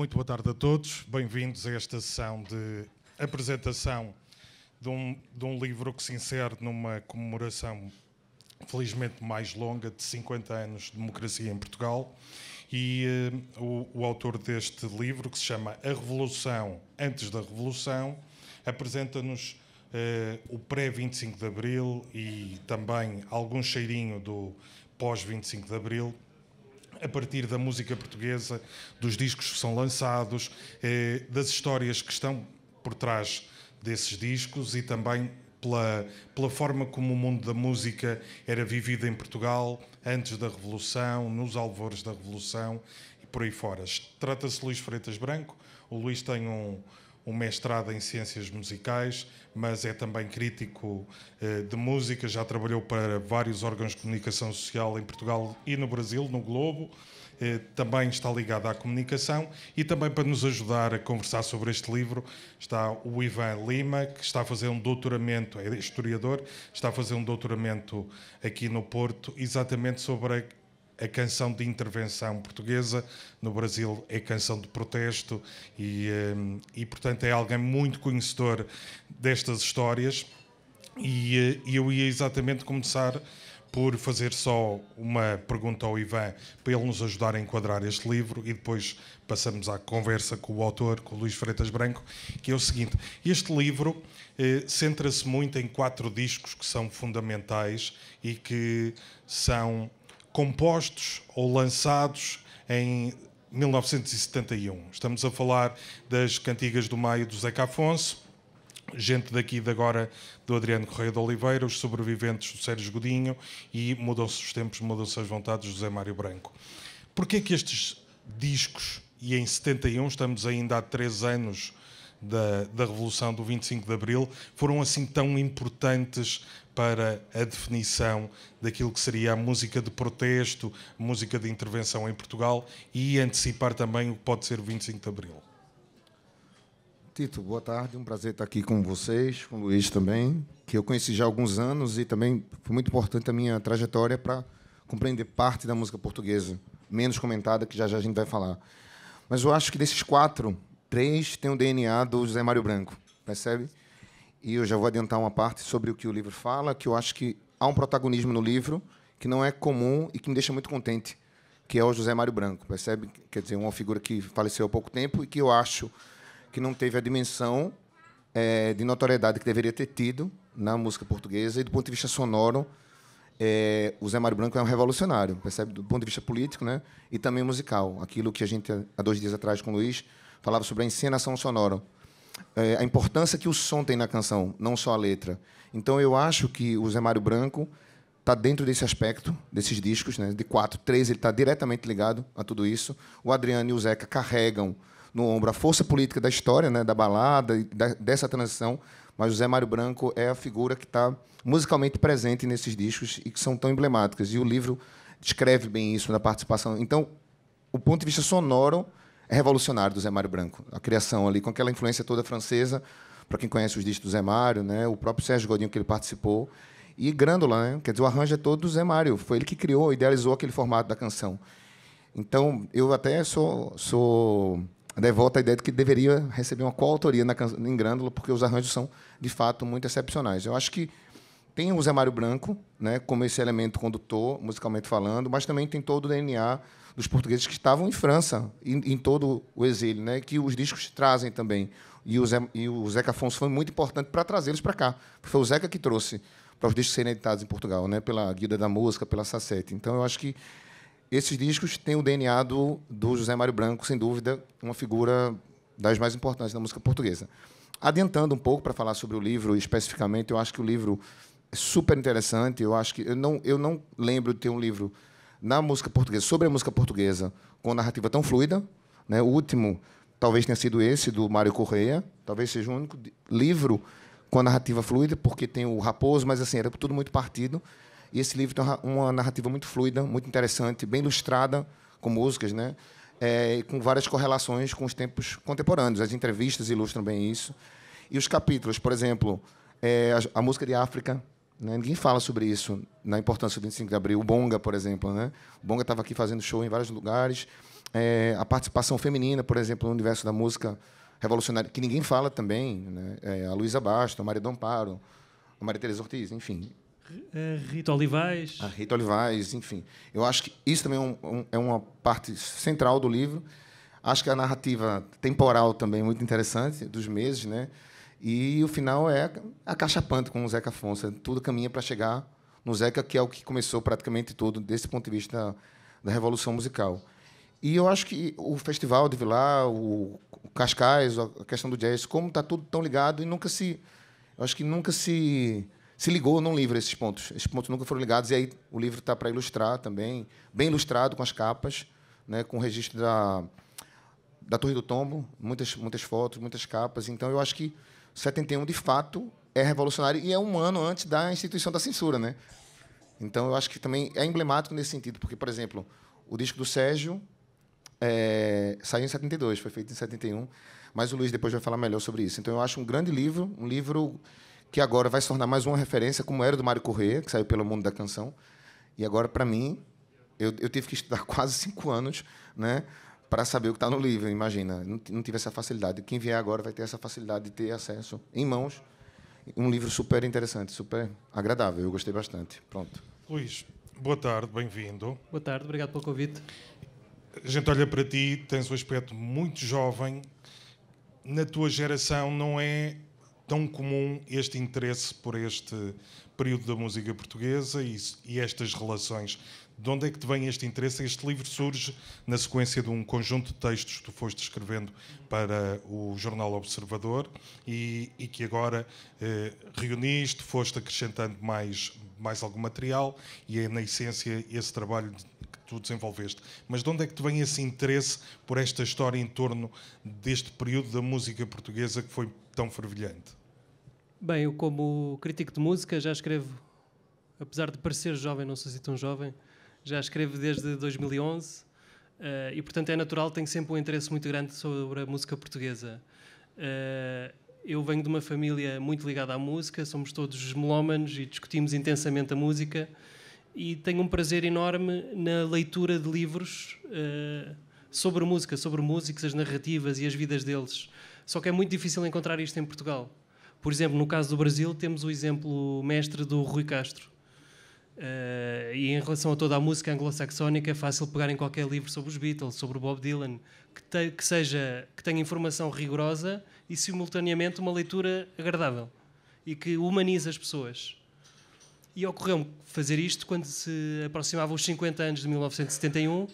Muito boa tarde a todos, bem-vindos a esta sessão de apresentação de um, de um, livro que se insere numa comemoração, felizmente mais longa, de 50 anos de democracia em Portugal. E uh, o, o autor deste livro, que se chama A Revolução Antes da Revolução, apresenta-nos Uh, o pré-25 de Abril e também algum cheirinho do pós-25 de Abril a partir da música portuguesa, dos discos que são lançados, eh, das histórias que estão por trás desses discos e também pela, pela forma como o mundo da música era vivido em Portugal antes da Revolução, nos alvores da Revolução e por aí fora. Trata-se de Luís Freitas Branco. O Luís tem um, um mestrado em ciências musicais, mas é também crítico eh, de música. Já trabalhou para vários órgãos de comunicação social em Portugal e no Brasil, no Globo. Eh, também está ligado à comunicação e também para nos ajudar a conversar sobre este livro está o Ivan Lima, que está a fazer um doutoramento, é historiador, está a fazer um doutoramento aqui no Porto, exatamente sobre a a canção de intervenção portuguesa, no Brasil é canção de protesto e, hum, e portanto, é alguém muito conhecedor destas histórias. E, eh, eu ia exatamente começar por fazer só uma pergunta ao Ivan para ele nos ajudar a enquadrar este livro e depois passamos à conversa com o autor, com o Luís Freitas Branco, que é o seguinte: este livro eh, centra-se muito em quatro discos que são fundamentais e que são compostos ou lançados em 1971. Estamos a falar das cantigas do Maio do Zeca Afonso, gente daqui de agora do Adriano Correia de Oliveira, os sobreviventes do Sérgio Godinho e mudou-se os tempos, mudou-se as vontades do José Mário Branco. Porquê que estes discos, e em 71 estamos ainda há três anos da, da Revolução do 25 de Abril foram assim tão importantes para a definição daquilo que seria a música de protesto, música de intervenção em Portugal e antecipar também o que pode ser o 25 de Abril? Tito, boa tarde, um prazer estar aqui com vocês, com o Luiz também, que eu conheci já há alguns anos e também foi muito importante a minha trajetória para compreender parte da música portuguesa, menos comentada, que já já a gente vai falar. Mas eu acho que desses quatro três têm o DNA do José Mário Branco, percebe? E eu já vou adiantar uma parte sobre o que o livro fala, que eu acho que há um protagonismo no livro que não é comum e que me deixa muito contente, que é o José Mário Branco, percebe? Quer dizer, uma figura que faleceu há pouco tempo e que eu acho que não teve a dimensão é, de notoriedade que deveria ter tido na música portuguesa e do ponto de vista sonoro, é, o Zé Mário Branco é um revolucionário, percebe? Do ponto de vista político né? e também musical. Aquilo que a gente, há dois dias atrás com o Luiz, falava sobre a encenação sonora, é, a importância que o som tem na canção, não só a letra. Então eu acho que o Zé Mário Branco está dentro desse aspecto, desses discos, né? de quatro, três, ele está diretamente ligado a tudo isso. O Adriano e o Zeca carregam no ombro a força política da história, né? da balada, da, dessa transição, mas o Zé Mário Branco é a figura que está musicalmente presente nesses discos e que são tão emblemáticas. E o livro descreve bem isso na participação. Então, o ponto de vista sonoro é revolucionário do Zé Mário Branco. A criação ali, com aquela influência toda francesa, para quem conhece os discos do Zé Mário, né? o próprio Sérgio Godinho que ele participou, e Grândola, né? quer dizer, o arranjo é todo do Zé Mário. Foi ele que criou, idealizou aquele formato da canção. Então, eu até sou, sou devoto à ideia de que deveria receber uma coautoria na canção, em Grândola, porque os arranjos são, de fato, muito excepcionais. Eu acho que tem o Zé Mário Branco, né, como esse elemento condutor, musicalmente falando, mas também tem todo o DNA dos portugueses que estavam em França, em, em todo o exílio, né, que os discos trazem também. E o, Zé, e o Zeca Afonso foi muito importante para trazê-los para cá. Foi o Zeca que trouxe para os discos serem editados em Portugal, né, pela guia da Música, pela Sassete. Então, eu acho que esses discos têm o DNA do, do José Mário Branco, sem dúvida, uma figura das mais importantes da música portuguesa. Adiantando um pouco para falar sobre o livro especificamente, eu acho que o livro é super interessante. Eu acho que eu não, eu não lembro de ter um livro na música portuguesa, sobre a música portuguesa, com narrativa tão fluida. Né? O último talvez tenha sido esse, do Mário Correia, talvez seja o único livro com a narrativa fluida, porque tem o Raposo, mas assim, era tudo muito partido. E esse livro tem uma narrativa muito fluida, muito interessante, bem ilustrada, com músicas, né? É, com várias correlações com os tempos contemporâneos. As entrevistas ilustram bem isso. E os capítulos, por exemplo, é, a, a música de África, né? Ninguém fala sobre isso, na importância do 25 de abril. O Bonga, por exemplo. Né? O Bonga estava aqui fazendo show em vários lugares. É, a participação feminina, por exemplo, no universo da música revolucionária, que ninguém fala também. Né? É, a Luísa Basto, a Maria Domparo, a Maria Teresa Ortiz, enfim. É, Rita Olivais. A Rita Olivais, enfim. Eu acho que isso também é, um, é uma parte central do livro. Acho que a narrativa temporal também é muito interessante, dos meses, né? E o final é a caixa panta com o Zeca Afonso. É tudo caminha para chegar no Zeca, que é o que começou praticamente tudo, desse ponto de vista da revolução musical. E eu acho que o Festival de Vilar, o Cascais, a questão do jazz, como está tudo tão ligado e nunca se. Eu acho que nunca se se ligou num livro esses pontos. Esses pontos nunca foram ligados. E aí o livro está para ilustrar também, bem ilustrado com as capas, né, com o registro da, da Torre do Tombo, muitas, muitas fotos, muitas capas. Então eu acho que 71, de fato, é revolucionário e é um ano antes da instituição da censura, né? Então, eu acho que também é emblemático nesse sentido, porque, por exemplo, o disco do Sérgio é, saiu em 72, foi feito em 71, mas o Luiz depois vai falar melhor sobre isso. Então, eu acho um grande livro, um livro que agora vai se tornar mais uma referência, como era do Mário Corrêa, que saiu pelo Mundo da Canção. E agora, para mim, eu, eu, tive que estudar quase cinco anos né, para saber o que está no livro, imagina. Não, não tive essa facilidade. Quem vier agora vai ter essa facilidade de ter acesso em mãos. Um livro super interessante, super agradável. Eu gostei bastante. Pronto. Luís, boa tarde, bem-vindo. Boa tarde, obrigado pelo convite. A gente olha para ti, tens um aspecto muito jovem. Na tua geração não é tão comum este interesse por este período da música portuguesa e, e estas relações de onde é que te vem este interesse? Este livro surge na sequência de um conjunto de textos que tu foste escrevendo para o jornal Observador e, e que agora eh, reuniste, foste acrescentando mais, mais algum material e é, na essência, esse trabalho que tu desenvolveste. Mas de onde é que te vem esse interesse por esta história em torno deste período da música portuguesa que foi tão fervilhante? Bem, eu como crítico de música já escrevo, apesar de parecer jovem, não sou assim é tão jovem, já escrevo desde 2011 uh, eh, e, portanto, é natural, tenho sempre um interesse muito grande sobre a música portuguesa. Uh, eu venho de uma família muito ligada à música, somos todos melómanos e discutimos intensamente a música e tenho um prazer enorme na leitura de livros uh, sobre música, sobre músicos, as narrativas e as vidas deles. Só que é muito difícil encontrar isto em Portugal. Por exemplo, no caso do Brasil, temos o exemplo mestre do Rui Castro, Uh, e em relação a toda a música anglo-saxónica, é fácil pegar em qualquer livro sobre os Beatles, sobre o Bob Dylan, que, te, que, seja, que tenha informação rigorosa e, simultaneamente, uma leitura agradável e que humanize as pessoas. E ocorreu-me fazer isto quando se aproximava os 50 anos de 1971,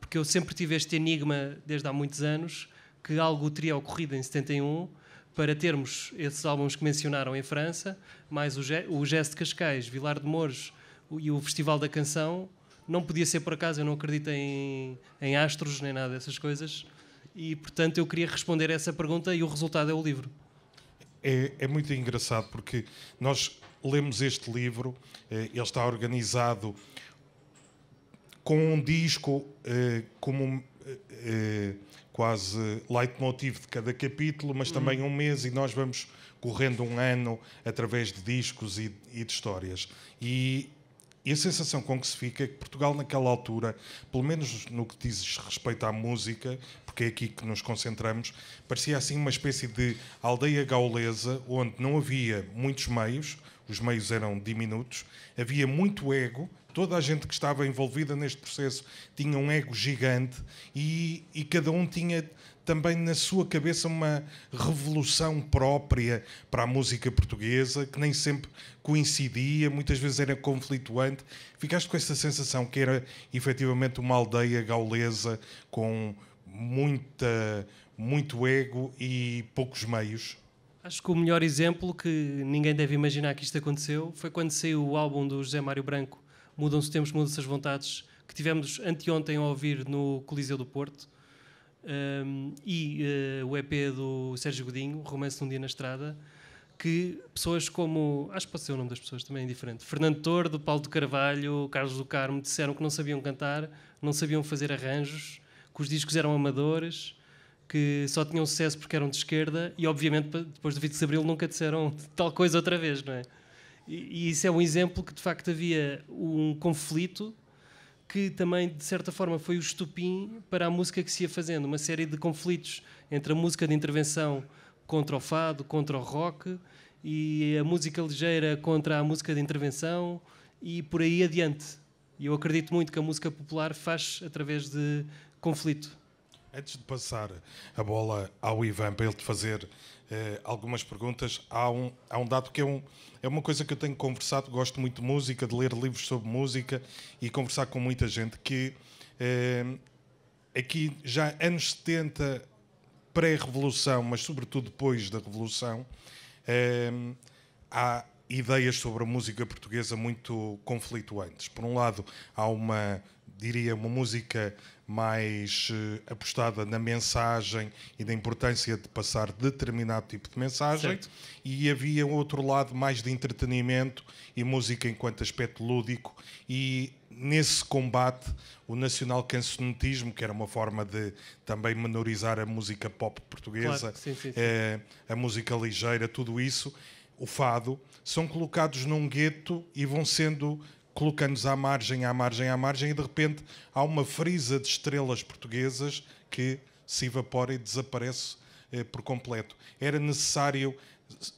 porque eu sempre tive este enigma desde há muitos anos que algo teria ocorrido em 71 para termos esses álbuns que mencionaram em França, mais o, o Gesto de Cascais, Vilar de Mouros, e o Festival da Canção não podia ser por acaso, eu não acredito em, em astros nem nada dessas coisas. E, portanto, eu queria responder a essa pergunta e o resultado é o livro. É, é muito engraçado porque nós lemos este livro, eh, ele está organizado com um disco eh, como eh, quase leitmotiv de cada capítulo, mas também uhum. um mês, e nós vamos correndo um ano através de discos e, de histórias. E e a sensação com que se fica é que Portugal, naquela altura, pelo menos no que diz respeito à música, porque é aqui que nos concentramos, parecia assim uma espécie de aldeia gaulesa onde não havia muitos meios, os meios eram diminutos, havia muito ego, toda a gente que estava envolvida neste processo tinha um ego gigante e, e cada um tinha também na sua cabeça uma revolução própria para a música portuguesa, que nem sempre coincidia, muitas vezes era conflituante. Ficaste com essa sensação que era efetivamente uma aldeia gaulesa com muita, muito ego e poucos meios? Acho que o melhor exemplo que ninguém deve imaginar que isto aconteceu foi quando saiu o álbum do José Mário Branco, Mudam-se Tempos, Mudam-se as Vontades, que tivemos anteontem a ouvir no Coliseu do Porto um, e uh, o EP do Sérgio Godinho, Romance de um Dia na Estrada, que pessoas como, acho que pode ser o nome das pessoas também, é indiferente, Fernando Tordo, Paulo do Carvalho, Carlos do Carmo, disseram que não sabiam cantar, não sabiam fazer arranjos, que os discos eram amadores, que só tinham sucesso porque eram de esquerda e, obviamente, depois do 20 de Abril nunca disseram tal coisa outra vez, não é? e isso é um exemplo que, de facto, havia um conflito que também, de certa forma, foi o estupim para a música que se ia fazendo. Uma série de conflitos entre a música de intervenção contra o fado, contra o rock, e a música ligeira contra a música de intervenção, e por aí adiante. E eu acredito muito que a música popular faz através de conflito. Antes de passar a bola ao Ivan para ele te fazer eh, algumas perguntas, há um, há um dado que é, um, é uma coisa que eu tenho conversado, gosto muito de música, de ler livros sobre música e conversar com muita gente, que eh, aqui já anos 70, pré-revolução, mas sobretudo depois da Revolução, eh, há ideias sobre a música portuguesa muito conflituantes. Por um lado, há uma diria, uma música mais uh, apostada na mensagem e da importância de passar determinado tipo de mensagem, certo. e havia outro lado mais de entretenimento e música enquanto aspecto lúdico, e nesse combate o nacional cancionetismo, que era uma forma de também menorizar a música pop portuguesa, claro, sim, sim, sim. Uh, a música ligeira, tudo isso, o fado, são colocados num gueto e vão sendo colocando-nos à margem, à margem, à margem, e de repente há uma frisa de estrelas portuguesas que se evapora e desaparece eh, por completo. Era necessário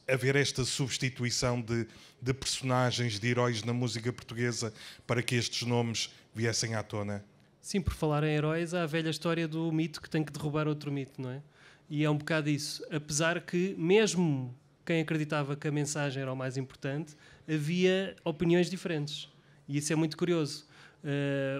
haver esta substituição de, de personagens, de heróis na música portuguesa para que estes nomes viessem à tona? Sim, por falar em heróis, há a velha história do mito que tem que derrubar outro mito, não é? E é um bocado isso. Apesar que, mesmo quem acreditava que a mensagem era o mais importante, havia opiniões diferentes. E isso é muito curioso.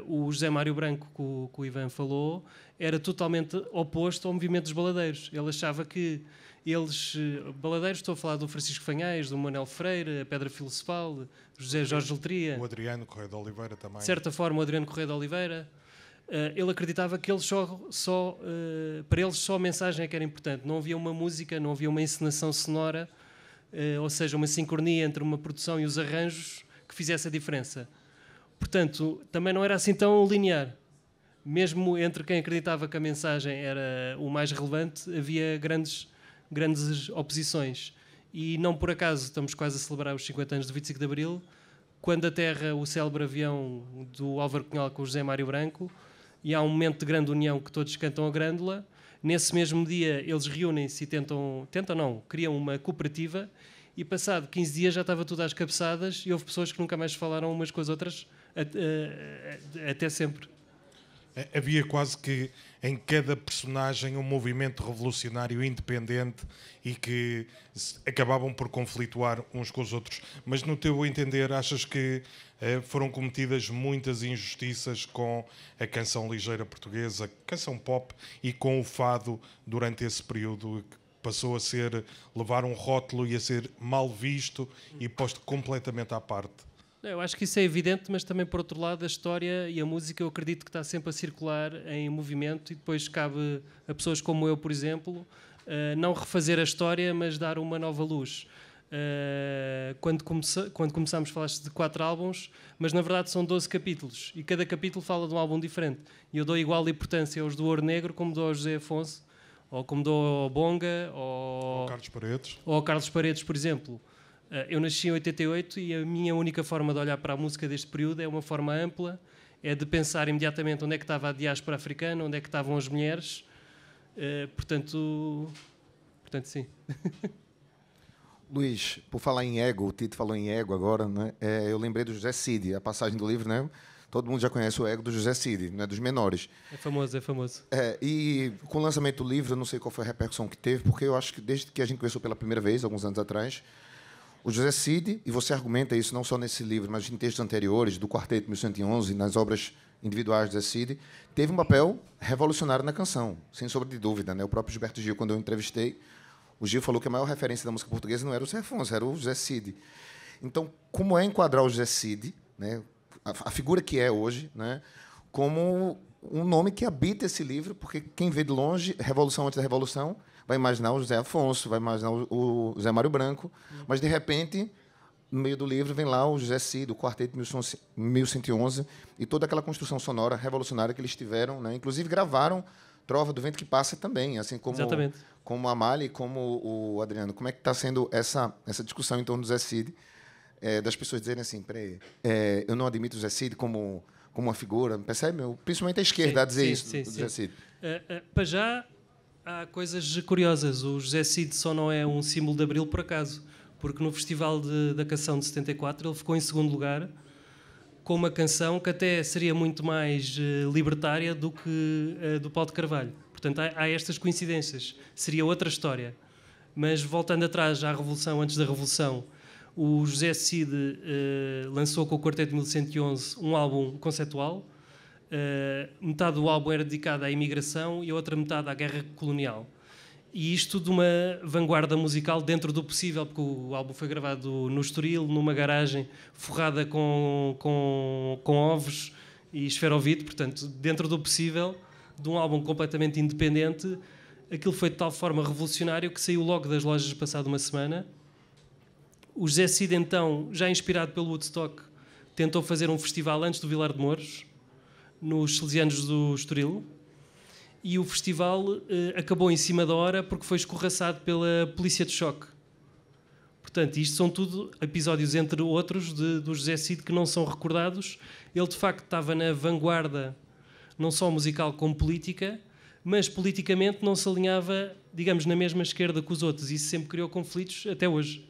Uh, o José Mário Branco, que o, que o, Ivan falou, era totalmente oposto ao movimento dos baladeiros. Ele achava que eles. Eh, baladeiros, estou a falar do Francisco Fanhais, do Manuel Freire, a Pedra Filosofal, José Jorge Letria. O Adriano Correia de Oliveira também. De certa forma, o Adriano Correia de Oliveira. Uh, ele acreditava que eles só, só uh, para eles só a mensagem é que era importante. Não havia uma música, não havia uma encenação sonora, uh, ou seja, uma sincronia entre uma produção e os arranjos que fizesse a diferença. Portanto, também não era assim tão linear. Mesmo entre quem acreditava que a mensagem era o mais relevante, havia grandes, grandes oposições. E não por acaso estamos quase a celebrar os 50 anos de 25 de Abril, quando aterra o célebre avião do Álvaro Cunhal com o José Mário Branco, e há um momento de grande união que todos cantam a grândola. Nesse mesmo dia, eles reúnem-se e tentam, tentam não, criam uma cooperativa e passado 15 dias já estava tudo às cabeçadas e houve pessoas que nunca mais falaram umas com as outras eh, eh, até sempre. Havia quase que em cada personagem um movimento revolucionário independente e que acabavam por conflituar uns com os outros. Mas, no teu entender, achas que eh, foram cometidas muitas injustiças com a canção ligeira portuguesa, canção pop e com o fado durante esse período passou a ser levar um rótulo e a ser mal visto e posto completamente à parte. Eu acho que isso é evidente, mas também por outro lado a história e a música eu acredito que está sempre a circular em movimento e depois cabe a pessoas como eu, por exemplo, eh, não refazer a história, mas dar uma nova luz. Eh, quando, comece, quando começámos falaste de quatro álbuns, mas na verdade são 12 capítulos e cada capítulo fala de um álbum diferente. E eu dou igual importância aos do Ouro Negro como dou ao José Afonso, ou como dou ao Bonga, ou, ou Carlos Paredes. Ou Carlos Paredes, por exemplo. Eh, eu nasci em 88 e a minha única forma de olhar para a música deste período é uma forma ampla, é de pensar imediatamente onde é que estava a diáspora africana, onde é que estavam as mulheres. Eh, portanto, portanto sim. Luís, por falar em ego, o Tito falou em ego agora, né? É, eu lembrei do José Cid, a passagem do livro, não né? Todo mundo já conhece o ego do José Cid, né, dos menores. É famoso, é famoso. É, e com o lançamento do livro, eu não sei qual foi a repercussão que teve, porque eu acho que desde que a gente conversou pela primeira vez, alguns anos atrás, o José Cid, e você argumenta isso não só nesse livro, mas em textos anteriores, do Quarteto 1111, nas obras individuais do José Cid, teve um papel revolucionário na canção, sem sombra de dúvida. Né? O próprio Gilberto Gil, quando eu entrevistei, o Gil falou que a maior referência da música portuguesa não era o Zé Afonso, era o José Cid. Então, como é enquadrar o José Cid, né? a figura que é hoje, né, como um nome que habita esse livro, porque quem vê de longe Revolução antes da Revolução vai imaginar o José Afonso, vai imaginar o, José Mário Branco, uhum. mas de repente no meio do livro vem lá o José Cid, o quarteto 1111 e toda aquela construção sonora revolucionária que eles tiveram, né? Inclusive gravaram Trova do Vento que Passa também, assim como como a Mali, como o Adriano. Como é que está sendo essa essa discussão em torno do José Cid? é, das pessoas dizerem assim, peraí, é, eu não admito o Zé Cid como, como uma figura, percebe? Principalmente a esquerda sim, a dizer sim, isso sim, do Zé Cid. Uh, uh, para já, há coisas curiosas. O José Cid só não é um símbolo de Abril por acaso, porque no Festival de, da Canção de 74 ele ficou em segundo lugar com uma canção que até seria muito mais uh, libertária do que uh, do Paulo de Carvalho. Portanto, há, há, estas coincidências. Seria outra história. Mas voltando atrás à Revolução, antes da Revolução, o José Cid uh, lançou com o Quarteto de 1111 um álbum conceptual. Uh, metade do álbum era dedicado à imigração e a outra metade à guerra colonial. E isto de uma vanguarda musical dentro do possível, porque o álbum foi gravado no Estoril, numa garagem forrada com, com, com ovos e esferovite, portanto, dentro do possível, de um álbum completamente independente. Aquilo foi de tal forma revolucionário que saiu logo das lojas passado uma semana o José Cid, então, já inspirado pelo Woodstock, tentou fazer um festival antes do Vilar de Mouros, nos Salesianos do Estoril, e o festival eh, acabou em cima da hora porque foi escorraçado pela polícia de choque. Portanto, isto são tudo episódios, entre outros, de, do José Cid que não são recordados. Ele, de facto, estava na vanguarda, não só musical como política, mas politicamente não se alinhava, digamos, na mesma esquerda que os outros. Isso sempre criou conflitos até hoje.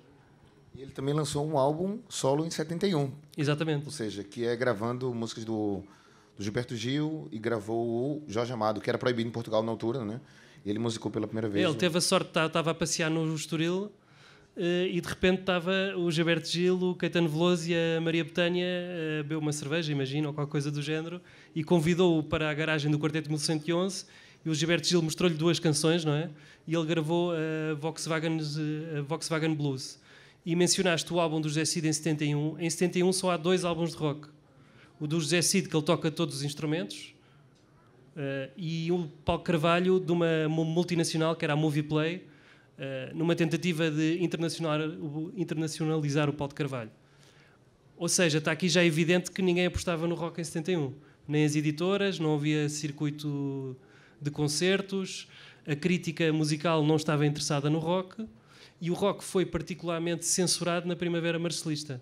E ele também lançou um álbum solo em 71. Exatamente. Ou seja, que é gravando músicas do, do Gilberto Gil e gravou o Jorge Amado, que era proibido em Portugal na altura, né? E ele musicou pela primeira vez. Ele né? teve a sorte, estava a passear no Estoril eh, e de repente estava o Gilberto Gil, o Caetano Veloso e a Maria Betânia eh, a beber uma cerveja, imagino, ou qualquer coisa do género, e convidou-o para a garagem do Quarteto 1111 e o Gilberto Gil mostrou-lhe duas canções, não é? E ele gravou a Volkswagen, eh, a Volkswagen Blues e mencionaste o álbum do José Cid em 71. Em 71 só há dois álbuns de rock. O do José Cid, que ele toca todos os instrumentos, uh, e o Paulo Carvalho, de uma multinacional, que era a Movieplay, uh, eh, numa tentativa de internacionalizar o Paulo Carvalho. Ou seja, está aqui já evidente que ninguém apostava no rock em 71. Nem as editoras, não havia circuito de concertos, a crítica musical não estava interessada no rock e o rock foi particularmente censurado na Primavera Marcelista.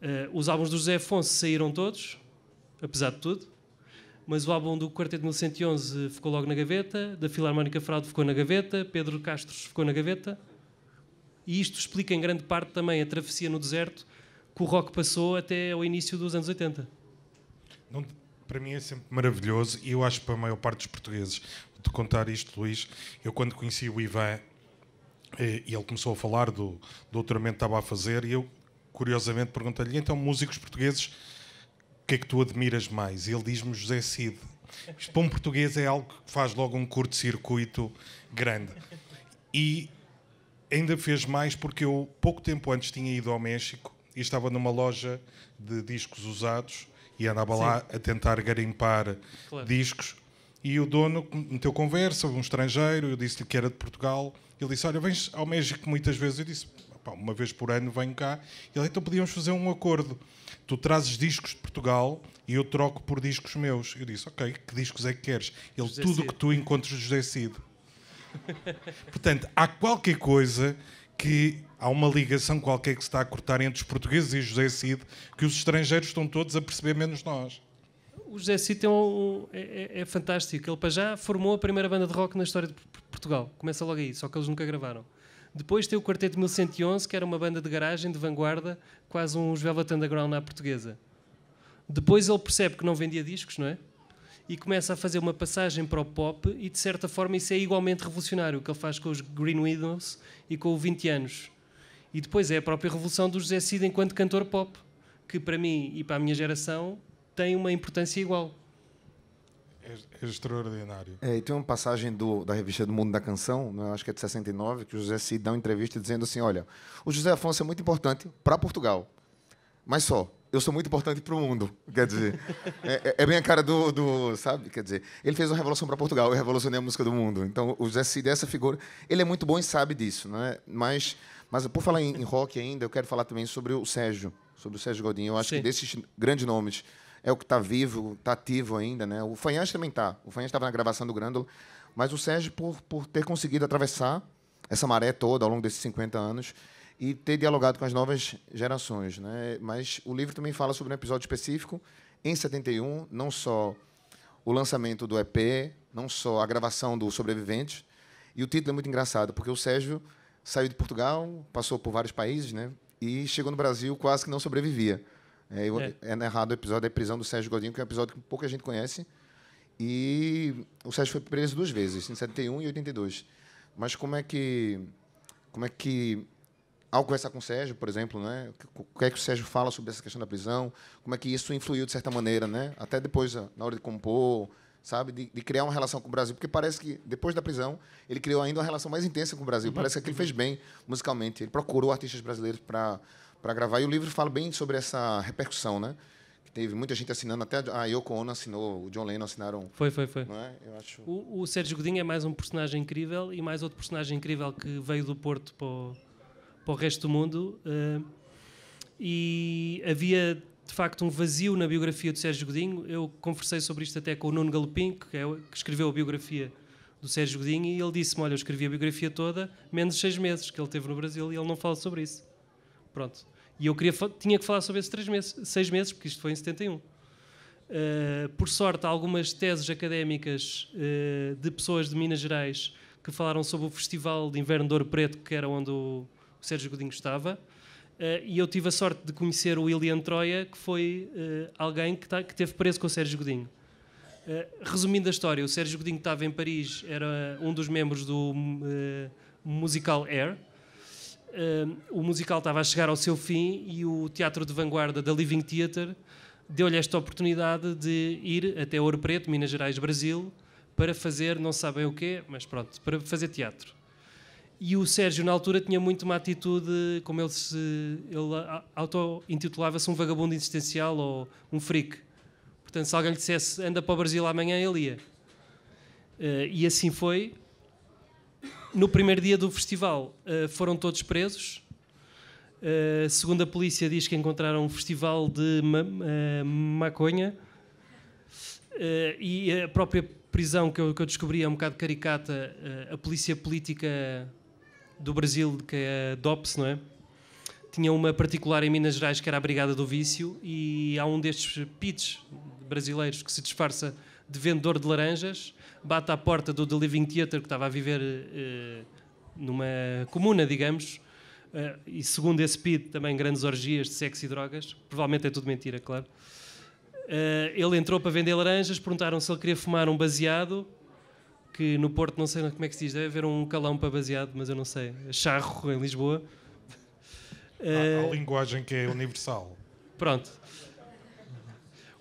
Uh, os álbuns do José Afonso saíram todos, apesar de tudo, mas o álbum do Quarteto 1111 ficou logo na gaveta, da Filarmónica Fraude ficou na gaveta, Pedro Castro ficou na gaveta. E isto explica em grande parte também a travessia no deserto que o rock passou até ao início dos anos 80. Não, para mim é sempre maravilhoso e eu acho para a maior parte dos portugueses de contar isto, Luís. Eu, quando conheci o Ivan, e, e ele começou a falar do doutoramento que estava a fazer e eu, curiosamente, perguntei-lhe, então, músicos portugueses, o que é que tu admiras mais? E ele diz-me José Cid. Isto para um português é algo que faz logo um curto-circuito grande. E ainda fez mais porque eu, pouco tempo antes, tinha ido ao México e estava numa loja de discos usados e andava Sim. lá a tentar garimpar claro. discos. E o dono meteu conversa, um estrangeiro, eu disse-lhe que era de Portugal ele disse: Olha, vens ao México muitas vezes. Eu disse: Uma vez por ano venho cá. Ele então podíamos fazer um acordo. Tu trazes discos de Portugal e eu troco por discos meus. Eu disse: Ok, que discos é que queres? Ele: José Tudo Cid. que tu encontres, José Cid. Portanto, há qualquer coisa que há uma ligação qualquer que se está a cortar entre os portugueses e José Cid que os estrangeiros estão todos a perceber, menos nós o José Cito é, um, é, é, é, fantástico. Ele, para já, formou a primeira banda de rock na história de Portugal. Começa logo aí, só que eles nunca gravaram. Depois tem o Quarteto 1111, que era uma banda de garagem, de vanguarda, quase um Velvet Underground à portuguesa. Depois ele percebe que não vendia discos, não é? E começa a fazer uma passagem para o pop, e de certa forma isso é igualmente revolucionário, o que ele faz com os Green Widows e com o 20 anos. E depois é a própria revolução do José Cid enquanto cantor pop, que para mim e para a minha geração tem uma importância igual. É, é extraordinário. É, e tem uma passagem do, da revista do Mundo da Canção, não, é? acho que é de 69, que o José Cid dá uma entrevista dizendo assim: olha, o José Afonso é muito importante para Portugal, mas só, eu sou muito importante para o mundo. Quer dizer, é, é, é, bem a cara do, do, Sabe? Quer dizer, ele fez uma revolução para Portugal, eu revolucionei a música do mundo. Então, o José Cid essa figura. Ele é muito bom e sabe disso, né? Mas, mas por falar em, em rock ainda, eu quero falar também sobre o Sérgio, sobre o Sérgio Godinho. Eu acho Sim. que desses grandes nomes é o que está vivo, está ativo ainda. Né? O Fanhas também está. O Fanhas estava na gravação do Grândola. Mas o Sérgio, por, por ter conseguido atravessar essa maré toda ao longo desses 50 anos e ter dialogado com as novas gerações. Né? Mas o livro também fala sobre um episódio específico, em 71, não só o lançamento do EP, não só a gravação do Sobrevivente E o título é muito engraçado, porque o Sérgio saiu de Portugal, passou por vários países, né? E chegou no Brasil, quase que não sobrevivia. É, eu, é. é narrado o episódio da prisão do Sérgio Godinho, que é um episódio que pouca gente conhece. E o Sérgio foi preso duas vezes, em 71 e 82. Mas como é que como é que ao conversar com o Sérgio, por exemplo, né, o que é que o Sérgio fala sobre essa questão da prisão? Como é que isso influiu de certa maneira, né? Até depois ah, na hora de compor, sabe, de, de criar uma relação com o Brasil, porque parece que depois da prisão ele criou ainda uma relação mais intensa com o Brasil. Uhum. Parece que ele fez bem musicalmente. Ele procurou artistas brasileiros para para gravar. E o livro fala bem sobre essa repercussão, né? Que teve muita gente assinando, até a Yoko Ono assinou, o John Lennon assinaram. Foi, foi, foi. É? Eu acho... o, o Sérgio Godinho é mais um personagem incrível e mais outro personagem incrível que veio do Porto para o, para o resto do mundo. Uh, e havia de facto um vazio na biografia do Sérgio Godinho. Eu conversei sobre isto até com o Nuno Galopim, que, é, que escreveu a biografia do Sérgio Godinho, e ele disse-me: Olha, eu escrevi a biografia toda, menos seis meses que ele teve no Brasil, e ele não fala sobre isso. Pronto. E eu queria, tinha que falar sobre esses três meses, seis meses, porque isto foi em 71. Uh, eh, por sorte, algumas teses académicas uh, de pessoas de Minas Gerais que falaram sobre o Festival de Inverno de Ouro Preto, que era onde o, o Sérgio Godinho estava. Uh, e eu tive a sorte de conhecer o William Troia, que foi alguém que, tá, que teve preso com o Sérgio Godinho. resumindo a história, o Sérgio Godinho estava em Paris, era um dos membros do musical Air, o musical estava a chegar ao seu fim e o teatro de vanguarda da Living Theatre deu-lhe esta oportunidade de ir até Ouro Preto, Minas Gerais, Brasil, para fazer não sabem o quê, mas pronto, para fazer teatro. E o Sérgio, na altura, tinha muito uma atitude, como ele se ele auto-intitulava-se um vagabundo existencial ou um freak. Portanto, se alguém lhe dissesse anda para o Brasil amanhã, ele ia. Uh, e assim foi. No primeiro dia do festival uh, foram todos presos. Uh, segundo a polícia, diz que encontraram um festival de ma uh, maconha. e a própria prisão que eu, que eu, descobri é um bocado caricata. a polícia política do Brasil, que é a DOPS, não é? Tinha uma particular em Minas Gerais que era a Brigada do Vício. E há um destes pits brasileiros que se disfarça de vendedor de laranjas bate à porta do The Living Theatre, que estava a viver eh, numa comuna, digamos, eh, e segundo esse PID, também grandes orgias de sexo e drogas. Provavelmente é tudo mentira, claro. Eh, ele entrou para vender laranjas, perguntaram se ele queria fumar um baseado, que no Porto, não sei como é que se diz, deve haver um calão para baseado, mas eu não sei, charro em Lisboa. a há linguagem que é universal. Pronto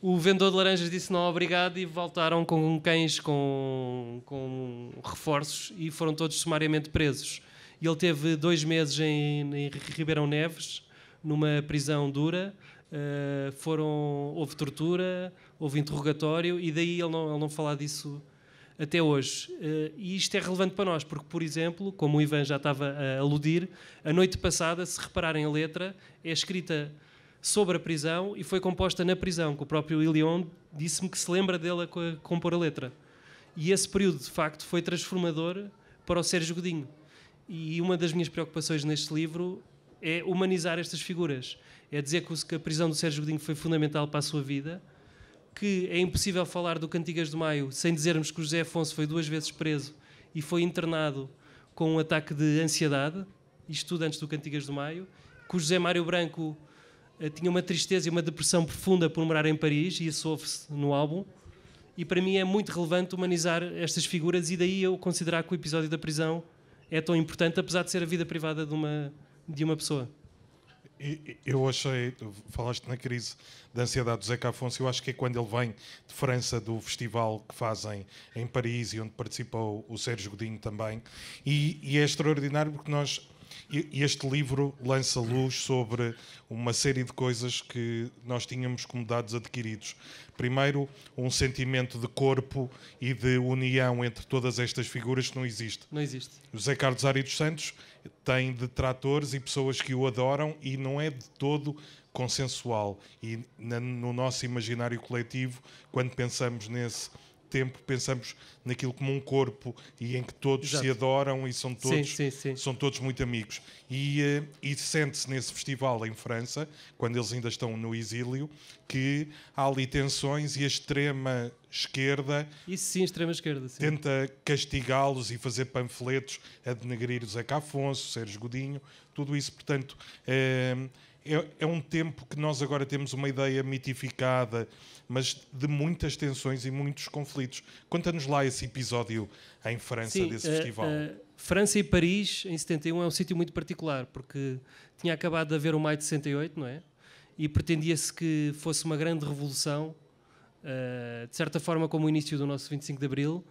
o vendedor de laranjas disse não obrigado e voltaram com cães com, com reforços e foram todos sumariamente presos. E ele teve dois meses em, em Ribeirão Neves, numa prisão dura. Uh, foram, houve tortura, houve interrogatório e daí ele não, ele não falar disso até hoje. Uh, e isto é relevante para nós, porque, por exemplo, como o Ivan já estava a aludir, a noite passada, se repararem a letra, é escrita sobre a prisão e foi composta na prisão, que o próprio Ilion disse-me que se lembra dela a compor a letra. E esse período, de facto, foi transformador para o Sérgio Godinho. E uma das minhas preocupações neste livro é humanizar estas figuras. É dizer que a prisão do Sérgio Godinho foi fundamental para a sua vida, que é impossível falar do Cantigas do Maio sem dizermos que o José Afonso foi duas vezes preso e foi internado com um ataque de ansiedade, isto tudo antes do Cantigas do Maio, que o José Mário Branco eh, tinha uma tristeza e uma depressão profunda por morar em Paris, e isso ouve-se no álbum. E para mim é muito relevante humanizar estas figuras, e daí eu considerar que o episódio da prisão é tão importante, apesar de ser a vida privada de uma, de uma pessoa. Eu achei, falaste na crise da ansiedade do Zeca Afonso, eu acho que é quando ele vem de França, do festival que fazem em Paris e onde participou o Sérgio Godinho também. E, e é extraordinário porque nós este livro lança luz sobre uma série de coisas que nós tínhamos como dados adquiridos. Primeiro, um sentimento de corpo e de união entre todas estas figuras que não existe. Não existe. José Carlos Ari dos Santos tem detratores e pessoas que o adoram e não é de todo consensual. E no nosso imaginário coletivo, quando pensamos nesse tempo pensamos naquilo como um corpo e em que todos Exato. se adoram e são todos, sim, sim, sim. São todos muito amigos. E, eh, e sente-se nesse festival em França, quando eles ainda estão no exílio, que há ali tensões e a extrema esquerda. Isso sim, extrema esquerda. Sim. Tenta castigá-los e fazer panfletos a denegrir Zeca Afonso, Sérgio Godinho, tudo isso. Portanto. Eh, é, é, um tempo que nós agora temos uma ideia mitificada, mas de muitas tensões e muitos conflitos. Conta-nos lá esse episódio em França Sim, desse eh, festival. Uh, França e Paris, em 71, é um sítio muito particular, porque tinha acabado de haver o maio de 68, não é? E pretendia-se que fosse uma grande revolução, uh, de certa forma, como o início do nosso 25 de Abril.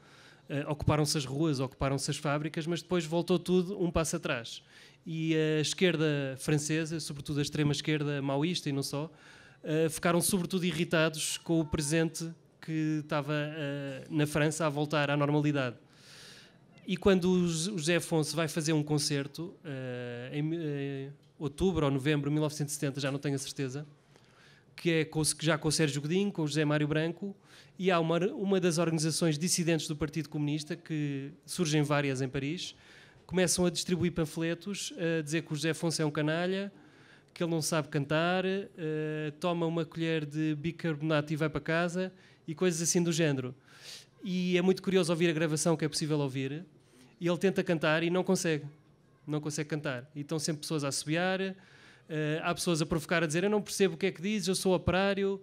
ocuparam-se as ruas, ocuparam-se as fábricas, mas depois voltou tudo um passo atrás e a esquerda francesa, sobretudo a extrema-esquerda maoísta e não só, uh, ficaram sobretudo irritados com o presente que estava uh, na França a voltar à normalidade. E quando o José Afonso vai fazer um concerto, uh, em outubro ou novembro de 1970, já não tenho a certeza, que é com, já com o Sérgio Godinho, com o José Mário Branco, e há uma, uma das organizações dissidentes do Partido Comunista, que surgem várias em Paris, começam a distribuir panfletos a dizer que o José Afonso é um canalha, que ele não sabe cantar, eh, toma uma colher de bicarbonato e vai para casa e coisas assim do género. E é muito curioso ouvir a gravação que é possível ouvir. E ele tenta cantar e não consegue. Não consegue cantar. E estão sempre pessoas a assobiar, uh, há pessoas a provocar, a dizer: Eu não percebo o que é que diz, eu sou operário.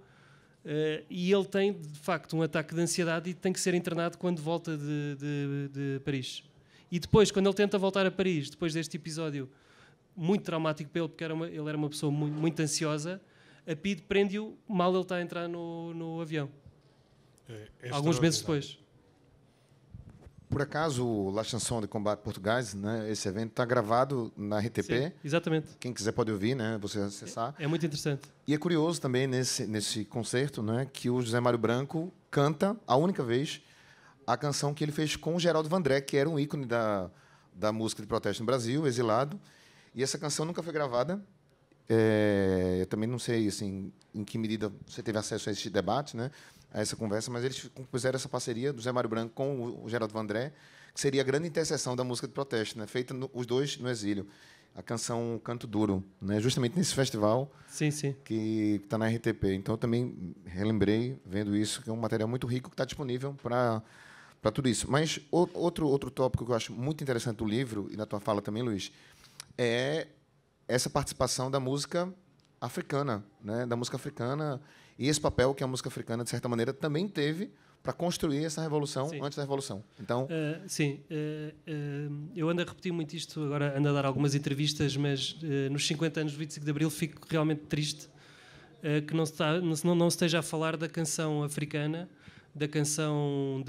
Uh, e ele tem, de facto, um ataque de ansiedade e tem que ser internado quando volta de, de, de Paris. E depois, quando ele tenta voltar a Paris, depois deste episódio muito traumático para ele, porque era uma, ele era uma pessoa muito, muito ansiosa, a PID prende-o mal ele está a entrar no, no avião. É, é Alguns meses depois. Por acaso, o La Chanson de Combate Portugais, né, esse evento está gravado na RTP. Sim, exatamente. Quem quiser pode ouvir, né, você acessar. É, é, muito interessante. E é curioso também nesse, nesse concerto né, que o José Mário Branco canta a única vez a canção que ele fez com o Geraldo Vandré, que era um ícone da, da música de protesto no Brasil, exilado. E essa canção nunca foi gravada. É, eu também não sei assim, em que medida você teve acesso a esse debate, né, a essa conversa, mas eles compuseram essa parceria do Zé Mário Branco com o Geraldo Vandré, que seria a grande interseção da música de protesto, né, feita no, os dois no exílio. A canção Canto Duro, né, justamente nesse festival sim, sim. que está na RTP. Então, eu também relembrei, vendo isso, que é um material muito rico que está disponível para para tudo isso. Mas outro, outro tópico que eu acho muito interessante do livro, e na tua fala também, Luiz, é essa participação da música africana, né? da música africana, e esse papel que a música africana, de certa maneira, também teve para construir essa revolução sim. antes da revolução. Então, uh, sim, uh, uh, eu ando a repetir muito isto agora, ando a dar algumas entrevistas, mas nos 50 anos do 25 de Abril fico realmente triste que tá, não se, não, não se esteja a falar da canção africana da canção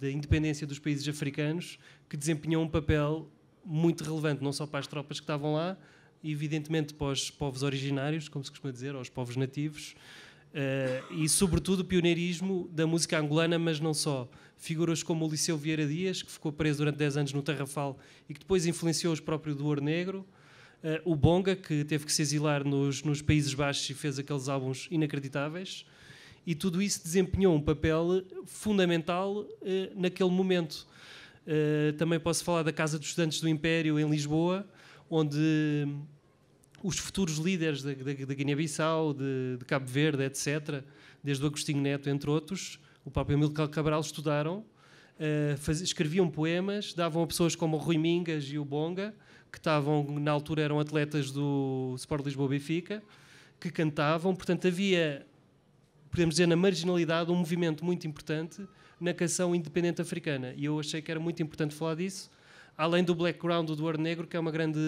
da independência dos países africanos, que desempenhou um papel muito relevante, não só para as tropas que estavam lá, evidentemente para os povos originários, como se costuma dizer, aos povos nativos, uh, e sobretudo o pioneirismo da música angolana, mas não só. Figuras como o Liceu Vieira Dias, que ficou preso durante 10 anos no Tarrafal e que depois influenciou os próprios do Ouro Negro, uh, o Bonga, que teve que se exilar nos, nos Países Baixos e fez aqueles álbuns inacreditáveis, e tudo isso desempenhou um papel fundamental uh, naquele momento. Uh, também posso falar da Casa dos Estudantes do Império em Lisboa, onde hum, os futuros líderes da, da, da Guiné-Bissau, de, de, Cabo Verde, etc., desde o Agostinho Neto, entre outros, o próprio Emílio Cabral, estudaram, uh, faz, escreviam poemas, davam a pessoas como o Rui Mingas e o Bonga, que estavam, na altura, eram atletas do Sport Lisboa Benfica, que cantavam, portanto, havia podemos dizer, na marginalidade, um movimento muito importante na canção independente africana. E eu achei que era muito importante falar disso, além do background do Ouro Negro, que é uma grande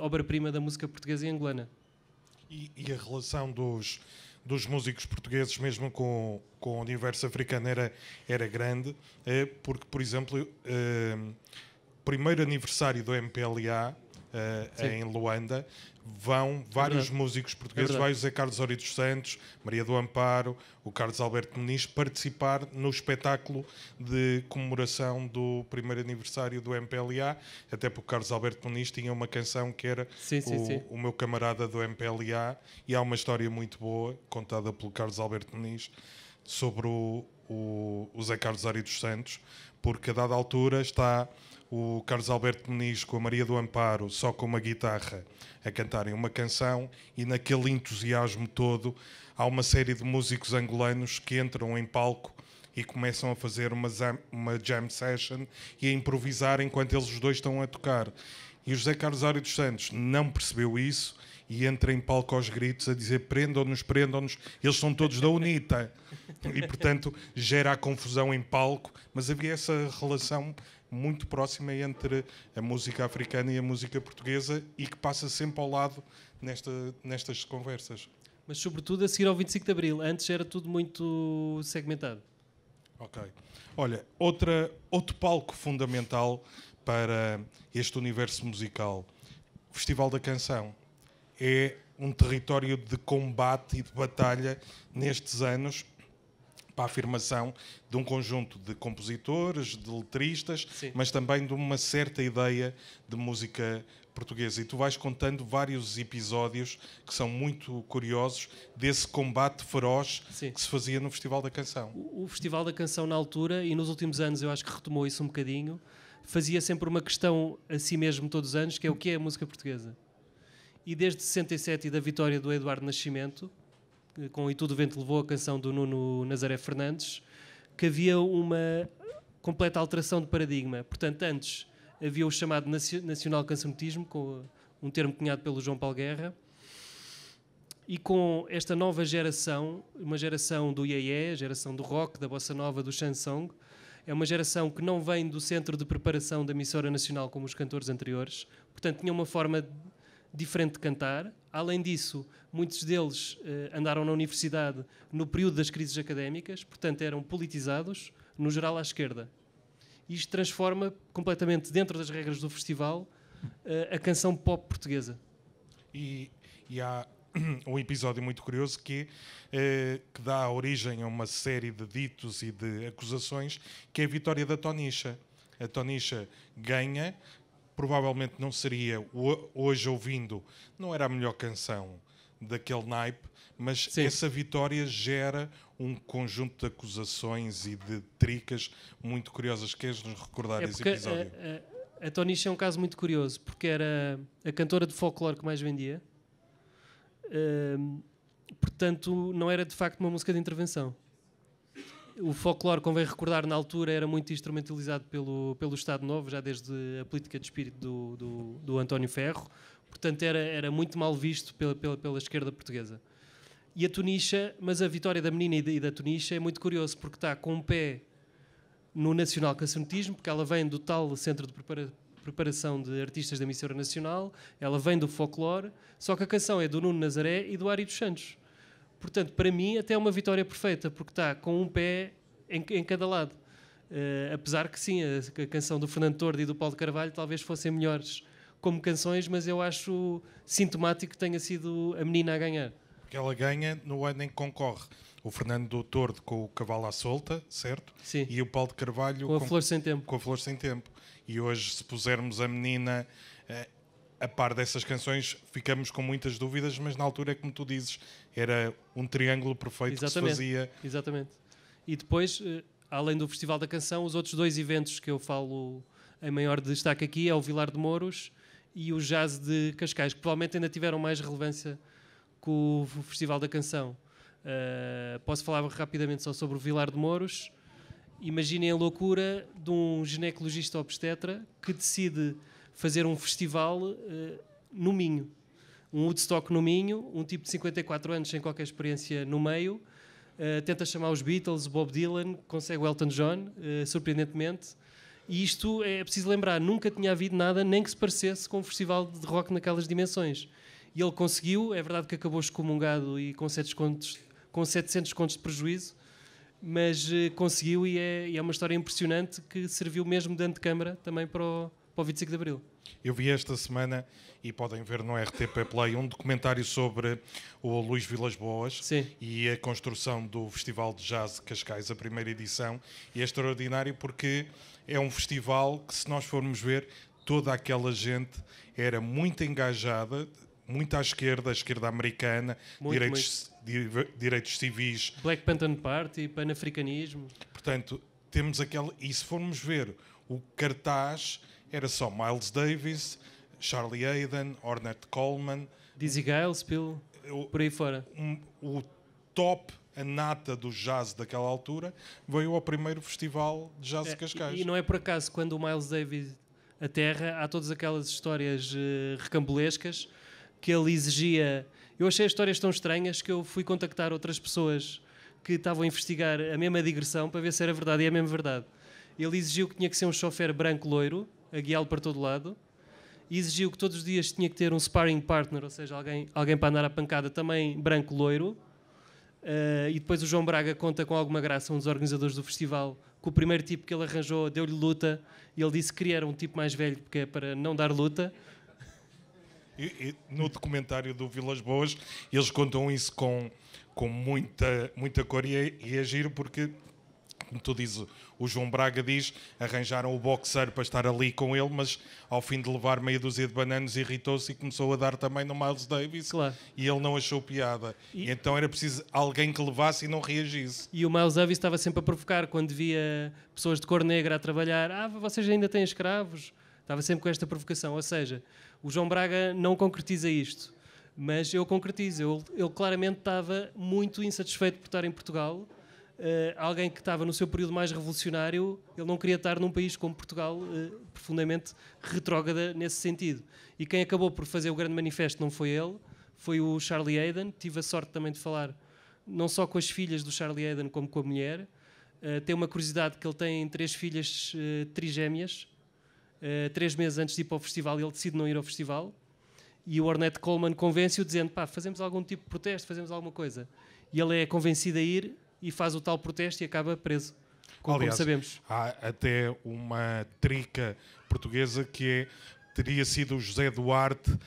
obra-prima da música portuguesa e angolana. E, e, a relação dos, dos músicos portugueses, mesmo com, com o universo africano, era, era grande, eh, porque, por exemplo, eh, primeiro aniversário do MPLA, uh, em Luanda, vão é vários músicos é portugueses, vai o Zé Carlos dos Santos, Maria do Amparo, o Carlos Alberto Muniz, participar no espetáculo de comemoração do primeiro aniversário do MPLA, até porque o Carlos Alberto Muniz tinha uma canção que era sim, o, sim, sim. o, meu camarada do MPLA, e há uma história muito boa contada pelo Carlos Alberto Muniz sobre o, o, o Zé Carlos Ari dos Santos, porque a dada altura está o Carlos Alberto Meniz com a Maria do Amparo, só com uma guitarra, a cantarem uma canção, e naquele entusiasmo todo há uma série de músicos angolanos que entram em palco e começam a fazer uma jam, uma jam session e a improvisar enquanto eles os dois estão a tocar. E o José Carlos Ari dos Santos não percebeu isso e entra em palco aos gritos a dizer prendam-nos, prendam-nos, eles são todos da UNITA. E, portanto, gera a confusão em palco, mas havia essa relação muito próxima entre a música africana e a música portuguesa e que passa sempre ao lado nesta, nestas conversas. Mas, sobretudo, a seguir ao 25 de Abril. Antes era tudo muito segmentado. Ok. Olha, outra, outro palco fundamental para este universo musical, Festival da Canção é um território de combate e de batalha nestes anos para a afirmação de um conjunto de compositores, de letristas, Sim. mas também de uma certa ideia de música portuguesa. E tu vais contando vários episódios que são muito curiosos desse combate feroz Sim. que se fazia no Festival da Canção. O Festival da Canção, na altura, e nos últimos anos eu acho que retomou isso um bocadinho, fazia sempre uma questão a si mesmo todos os anos, que é o que é a música portuguesa e desde 67 e da vitória do Eduardo Nascimento, eh, com E Tudo Vento Levou, a canção do Nuno Nazaré Fernandes, que havia uma completa alteração de paradigma. Portanto, antes havia o chamado nacional cancionetismo, com eh, um termo cunhado pelo João Paulo Guerra, e com esta nova geração, uma geração do Yeye, geração do rock, da bossa nova, do chanson, é uma geração que não vem do centro de preparação da emissora nacional como os cantores anteriores, portanto tinha uma forma diferente de cantar. Além disso, muitos deles eh, andaram na universidade no período das crises académicas, portanto eram politizados, no geral à esquerda. Isto transforma completamente, dentro das regras do festival, eh, a canção pop portuguesa. E, e, há um episódio muito curioso que, eh, que dá origem a uma série de ditos e de acusações, que é a vitória da Tonicha. A Tonicha ganha provavelmente não seria hoje ouvindo, não era a melhor canção daquele naipe, mas Sim. essa vitória gera um conjunto de acusações e de tricas muito curiosas. Queres nos recordar é esse episódio? A, a, a Tonicha é um caso muito curioso, porque era a cantora de folclore que mais vendia, ehm, portanto, não era de facto uma música de intervenção o folclore, convém recordar, na altura era muito instrumentalizado pelo, pelo Estado Novo, já desde a política de espírito do, do, do António Ferro, portanto era, era muito mal visto pela, pela, pela esquerda portuguesa. E a Tunísia, mas a vitória da menina e da Tunísia é muito curioso, porque está com um pé no nacional caçonetismo, porque ela vem do tal centro de preparação de artistas da emissora nacional, ela vem do folclore, só que a canção é do Nuno Nazaré e do Ari dos Santos. Portanto, para mim, até é uma vitória perfeita, porque está com um pé em, em cada lado. Uh, apesar que sim, a, a, canção do Fernando Tordo e do Paulo Carvalho talvez fossem melhores como canções, mas eu acho sintomático que tenha sido a menina a ganhar. Porque ela ganha no ano em que concorre. O Fernando Tordo com o Cavalo à Solta, certo? Sim. E o Paulo de Carvalho com a, com, flor sem tempo. com a Flor Sem Tempo. E hoje, se pusermos a menina uh, a par dessas canções, ficamos com muitas dúvidas, mas na altura, é como tu dizes, era um triângulo perfeito Exatamente. que se fazia. Exatamente. E depois, eh, além do Festival da Canção, os outros dois eventos que eu falo em maior destaque aqui é o Vilar de Mouros e o Jazz de Cascais, que provavelmente ainda tiveram mais relevância com o Festival da Canção. Uh, posso falar rapidamente só sobre o Vilar de Mouros. Imaginem a loucura de um ginecologista obstetra que decide fazer um festival uh, no Minho um Woodstock no Minho, um tipo de 54 anos sem qualquer experiência no meio, uh, tenta chamar os Beatles, Bob Dylan, consegue o Elton John, uh, surpreendentemente. E isto é preciso lembrar, nunca tinha havido nada nem que se parecesse com um festival de rock naquelas dimensões. E ele conseguiu, é verdade que acabou excomungado e com, 700 contos, com 700 contos de prejuízo, mas uh, conseguiu e é, e é, uma história impressionante que serviu mesmo de antecâmara também para o, para o 25 de Abril. Eu vi esta semana, e podem ver no RTP Play, um documentário sobre o Luís Vilas Boas Sim. e a construção do Festival de Jazz de Cascais, a primeira edição. E é extraordinário porque é um festival que, se nós formos ver, toda aquela gente era muito engajada, muito à esquerda, à esquerda americana, muito, direitos, muito. direitos civis. Black Panther Party, panafricanismo. Portanto, temos aquela. E se formos ver o cartaz era só Miles Davis, Charlie Hayden, Ornette Coleman, Dizzy Gillespie, por aí fora. Um, o top a nata do jazz daquela altura veio ao primeiro festival de jazz é, de Cascais. E, não é por acaso quando o Miles Davis aterra há todas aquelas histórias uh, recambulescas que ele exigia. Eu achei as histórias tão estranhas que eu fui contactar outras pessoas que estavam a investigar a mesma digressão para ver se era verdade e é a mesma verdade. Ele exigiu que tinha que ser um chofer branco loiro a guiá-lo para todo lado e exigiu que todos os dias tinha que ter um sparring partner, ou seja, alguém, alguém para andar à pancada, também branco-loiro. Uh, eh, e depois o João Braga conta com alguma graça, um dos organizadores do festival, que o primeiro tipo que ele arranjou deu-lhe luta e ele disse que queria um tipo mais velho, porque é para não dar luta. E, e, no documentário do Vilas Boas, eles contam isso com, com muita, muita cor e é, e é giro porque, como tu dizes, o João Braga diz: arranjaram o boxeiro para estar ali com ele, mas ao fim de levar meia dúzia de bananas irritou-se e começou a dar também no Miles Davis claro. e ele não achou piada. E... Então era preciso alguém que levasse e não reagisse. E o Miles Davis estava sempre a provocar quando via pessoas de cor negra a trabalhar: ah, vocês ainda têm escravos? Estava sempre com esta provocação. Ou seja, o João Braga não concretiza isto, mas eu concretizo. Ele, claramente estava muito insatisfeito por estar em Portugal Uh, alguém que estava no seu período mais revolucionário, ele não queria estar num país como Portugal, uh, profundamente retrógrada nesse sentido. E quem acabou por fazer o grande manifesto não foi ele, foi o Charlie Hayden. Tive a sorte também de falar não só com as filhas do Charlie Hayden, como com a mulher. Uh, tem uma curiosidade que ele tem três filhas uh, trigêmeas. três meses antes de ir para o festival, ele decide não ir ao festival. E o Ornette Coleman convence-o, dizendo: pá, fazemos algum tipo de protesto, fazemos alguma coisa. E ele é convencido a ir, e faz o tal protesto e acaba preso. Como, Aliás, como sabemos. Há até uma trica portuguesa que é teria sido o José Duarte a,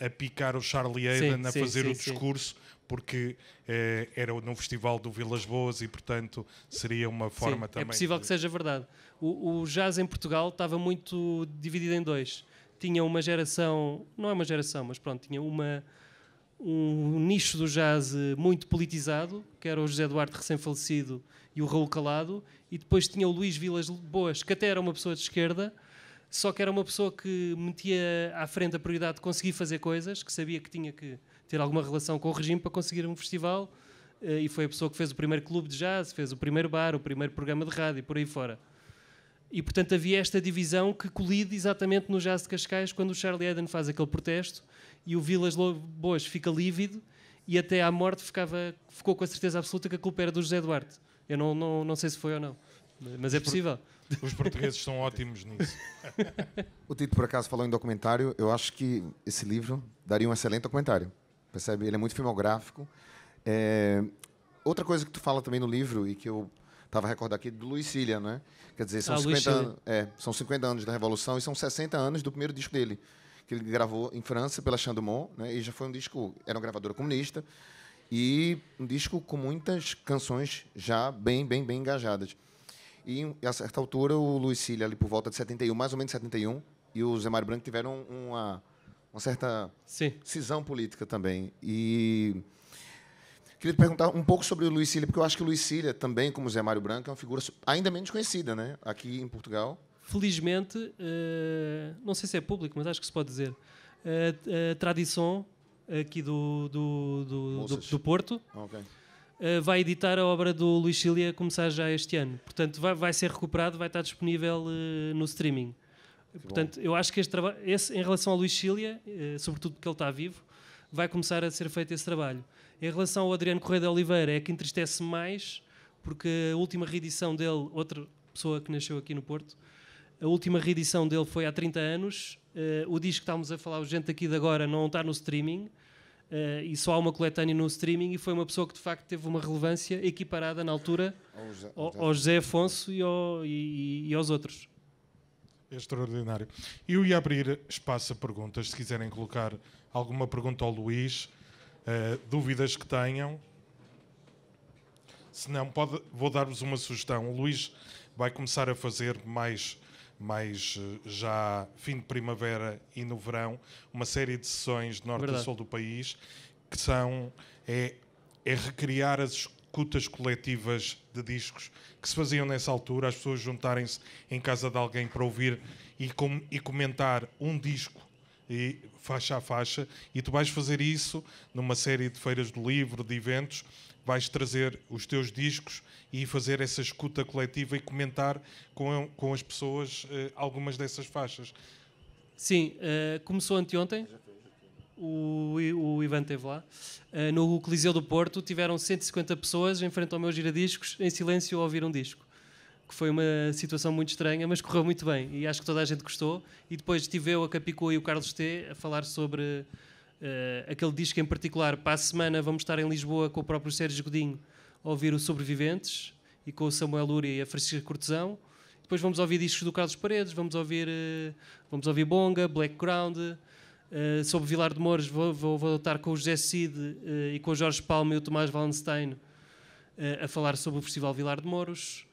eh, a picar o Charlie Hebdo a fazer sim, o discurso, sim. porque eh, era no Festival do Vilas Boas e, portanto, seria uma forma é também. É possível de... que seja verdade. O, o, jazz em Portugal estava muito dividido em dois. Tinha uma geração, não é uma geração, mas pronto, tinha uma um nicho do jazz eh, muito politizado, que era o José Duarte recém-falecido e o Raul Calado, e depois tinha o Luís Vilas Boas, que até era uma pessoa de esquerda, só que era uma pessoa que metia à frente a prioridade de conseguir fazer coisas, que sabia que tinha que ter alguma relação com o regime para conseguir um festival, eh, e foi a pessoa que fez o primeiro clube de jazz, fez o primeiro bar, o primeiro programa de rádio, por aí fora. E, portanto, havia esta divisão que colide exatamente no jazz de Cascais, quando o Charlie Eden faz aquele protesto, e o Vilas Boas fica lívido e até à morte ficava, ficou com a certeza absoluta que a culpa era do José Duarte. Eu não, não, não sei se foi ou não, mas é possível. Os portugueses são ótimos nisso. o Tito, por acaso, falou em documentário. Eu acho que esse livro daria um excelente documentário. Percebe? Ele é muito filmográfico. É... Outra coisa que tu fala também no livro e que eu estava a recordar aqui, do Luiz Cília, né? Quer dizer, são, ah, 50 é, são 50 anos da Revolução e são 60 anos do primeiro disco dele que ele gravou em França pela Chandemont, né? E já foi um disco, era uma gravadora comunista e um disco com muitas canções já bem, bem, bem engajadas. E a certa altura o Cília ali por volta de 71, mais ou menos 71, e o Zé Mário Branco tiveram uma uma certa Sim. cisão política também. E queria te perguntar um pouco sobre o Luiz Cília, porque eu acho que o Luiz Cília, também como o Zé Mário Branco, é uma figura ainda menos conhecida, né, aqui em Portugal felizmente, uh, não sei se é público, mas acho que se pode dizer, a, eh, eh, tradição aqui do, do, do, do, do Porto. Okay. Uh, vai editar a obra do Luís Cília começar já este ano. Portanto, vai, vai ser recuperado, vai estar disponível uh, no streaming. Que Portanto, bom. eu acho que este trabalho, em relação ao Luís Cília, uh, sobretudo porque ele está vivo, vai começar a ser feito esse trabalho. Em relação ao Adriano Correia de Oliveira, é que entristece mais, porque a última reedição dele, outra pessoa que nasceu aqui no Porto, a última reedição dele foi há 30 anos. Uh, o disco que estávamos a falar, o Gente Aqui de Agora, não está no streaming. Uh, e só há uma coletânea no streaming e foi uma pessoa que de facto teve uma relevância equiparada na altura ao José, ao, José Afonso e, ao, e, e, aos outros. Extraordinário. Eu ia abrir espaço a perguntas, se quiserem colocar alguma pergunta ao Luís, uh, dúvidas que tenham. Se não, pode, vou dar-vos uma sugestão. O Luís vai começar a fazer mais mas eh, já fim de primavera e no verão, uma série de sessões de norte Verdade. a sul do país que são é, é recriar as escutas coletivas de discos que se faziam nessa altura, as pessoas juntarem-se em casa de alguém para ouvir e, com, e comentar um disco e faixa a faixa, e tu vais fazer isso numa série de feiras do livro, de eventos, vais trazer os teus discos e fazer essa escuta coletiva e comentar com, com as pessoas uh, algumas dessas faixas. Sim, uh, começou anteontem. O, o Ivan teve lá. Uh, no Coliseu do Porto tiveram 150 pessoas em frente ao meu giradiscos, em silêncio, a ouvir um disco que foi uma situação muito estranha, mas correu muito bem e acho que toda a gente gostou. E depois estive eu, a Capicua e o Carlos T a falar sobre Uh, aquele disco em particular, para a semana vamos estar em Lisboa com o próprio Sérgio Godinho a ouvir o Sobreviventes e com o Samuel Lúria e a Francisca Cortesão. Depois vamos ouvir discos do Carlos Paredes, vamos ouvir, uh, vamos ouvir Bonga, Blackground. Uh, eh, sobre Vilar de Mouros, vou, vou, vou estar com o José Cid uh, e com o Jorge Palma e o Tomás Valenstein a falar sobre o Festival Vilar de Mouros.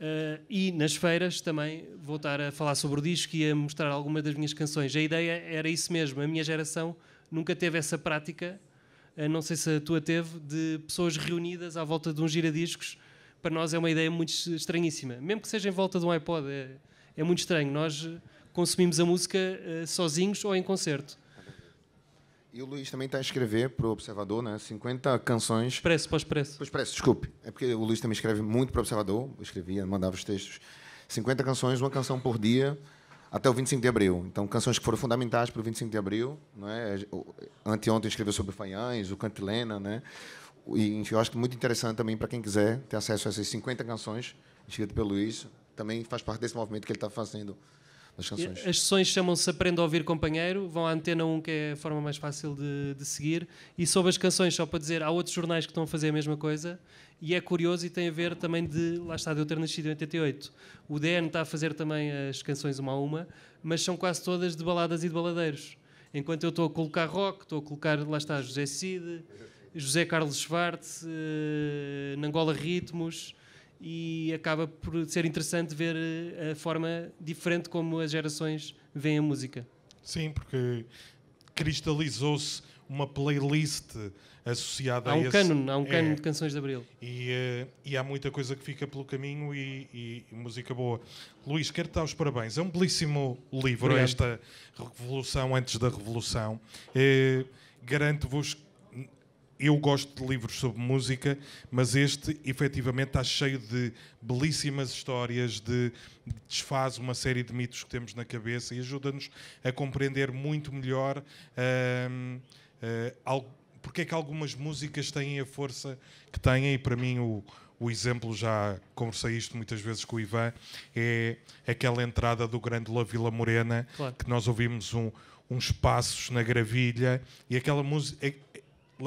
Uh, e nas feiras também vou estar a falar sobre o disco e a mostrar algumas das minhas canções. A ideia era isso mesmo, a minha geração nunca teve essa prática, eh, não sei se a tua teve, de pessoas reunidas à volta de um giradiscos. Para nós é uma ideia muito estranhíssima. Mesmo que seja em volta de um iPod, é, é muito estranho. Nós eh, consumimos a música eh, sozinhos ou em concerto. E o Luís também está a escrever para o Observador, né? 50 canções. Expresso, pós o Expresso. Para Expresso, desculpe. É porque o Luís também escreve muito para o Observador, escrevia, mandava os textos. 50 canções, uma canção por dia até o 25 de abril. Então, canções que foram fundamentais para o 25 de abril. É? Anteontem escreveu sobre Fanhães, o Cantilena. Né? E, enfim, eu acho muito interessante também para quem quiser ter acesso a essas 50 canções escritas pelo Luiz. Também faz parte desse movimento que ele está fazendo as canções? As sessões chamam-se Aprenda a Ouvir Companheiro, vão à Antena 1, que é a forma mais fácil de, de, seguir. E sobre as canções, só para dizer, há outros jornais que estão a fazer a mesma coisa. E é curioso e tem a ver também de, lá está, de eu ter nascido em 88. O DN está a fazer também as canções uma a uma, mas são quase todas de baladas e de baladeiros. Enquanto eu estou a colocar rock, estou a colocar, lá está, José Cid, José Carlos Schwartz, eh, Nangola Ritmos, e acaba por ser interessante ver eh, a forma diferente como as gerações veem a música. Sim, porque cristalizou-se uma playlist associada há um a Cânone, há um é. cânone de canções de Abril. E, eh, e, há muita coisa que fica pelo caminho e, e, e música boa. Luís, quero-te dar os parabéns. É um belíssimo livro, Obrigado. esta Revolução antes da Revolução. É, Garanto-vos que eu gosto de livros sobre música, mas este efetivamente está cheio de belíssimas histórias, de, de desfaz uma série de mitos que temos na cabeça e ajuda-nos a compreender muito melhor uh, uh, porque é que algumas músicas têm a força que têm e para mim o, o exemplo, já conversei isto muitas vezes com o Ivan, é aquela entrada do grande La Vila Morena, claro. que nós ouvimos um, uns passos na gravilha e aquela música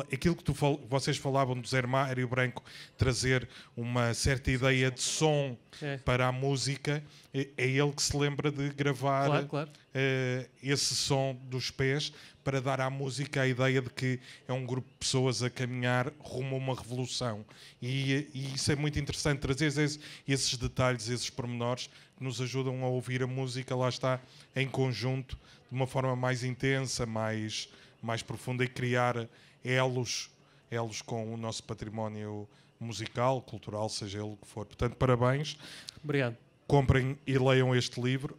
aquilo que tu fal, vocês falavam do Zé Mário Branco trazer uma certa ideia de som é. para a música, é, é, ele que se lembra de gravar claro, claro. Uh, esse som dos pés para dar à música a ideia de que é um grupo de pessoas a caminhar rumo a uma revolução. E, e isso é muito interessante, trazer esses, esses detalhes, esses pormenores que nos ajudam a ouvir a música, lá está, em conjunto, de uma forma mais intensa, mais, mais profunda e criar elos, elos com o nosso património musical, cultural, seja ele o que for. Portanto, parabéns. Obrigado. Comprem e leiam este livro.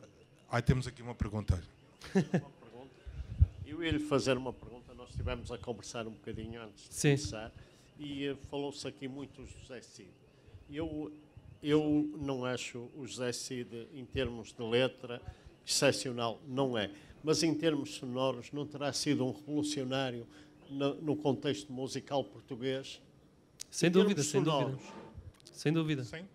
Aí temos aqui uma pergunta. Eu ia lhe fazer uma pergunta. Nós estivemos a conversar um bocadinho antes de Sim. começar e eh, falou-se aqui muito do José Cid. Eu, eu não acho o José Cid, em termos de letra, excepcional, não é. Mas em termos sonoros, não terá sido um revolucionário no, no contexto musical português. Sem dúvida, sem dúvida. Sem dúvida. Sim.